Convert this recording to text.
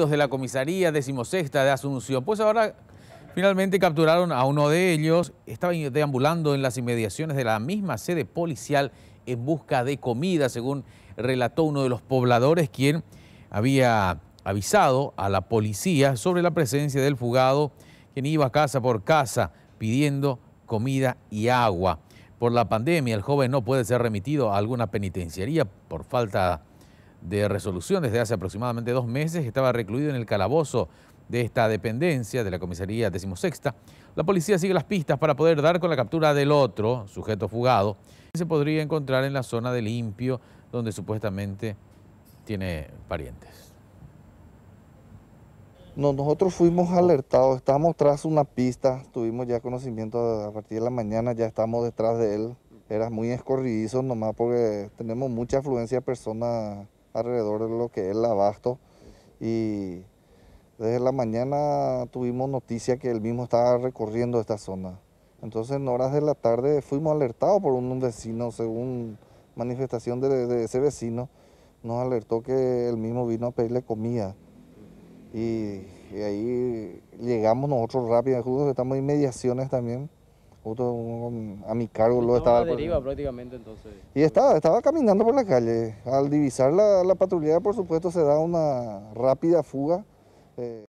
de la comisaría decimosexta de Asunción, pues ahora finalmente capturaron a uno de ellos, estaba deambulando en las inmediaciones de la misma sede policial en busca de comida, según relató uno de los pobladores, quien había avisado a la policía sobre la presencia del fugado, quien iba casa por casa pidiendo comida y agua. Por la pandemia, el joven no puede ser remitido a alguna penitenciaría por falta de de resolución desde hace aproximadamente dos meses, estaba recluido en el calabozo de esta dependencia de la comisaría decimosexta. La policía sigue las pistas para poder dar con la captura del otro sujeto fugado que se podría encontrar en la zona de Limpio, donde supuestamente tiene parientes. No, nosotros fuimos alertados, estamos tras una pista, tuvimos ya conocimiento a partir de la mañana, ya estamos detrás de él. Era muy escorridizo nomás porque tenemos mucha afluencia de personas alrededor de lo que es el abasto. Y desde la mañana tuvimos noticia que él mismo estaba recorriendo esta zona. Entonces en horas de la tarde fuimos alertados por un vecino, según manifestación de, ese vecino, nos alertó que él mismo vino a pedirle comida. Y, ahí llegamos nosotros rápido, justo estamos en mediaciones también a mi cargo lo estaba... Y estaba, estaba caminando por la calle. Al divisar la, la por supuesto, se da una rápida fuga. Eh,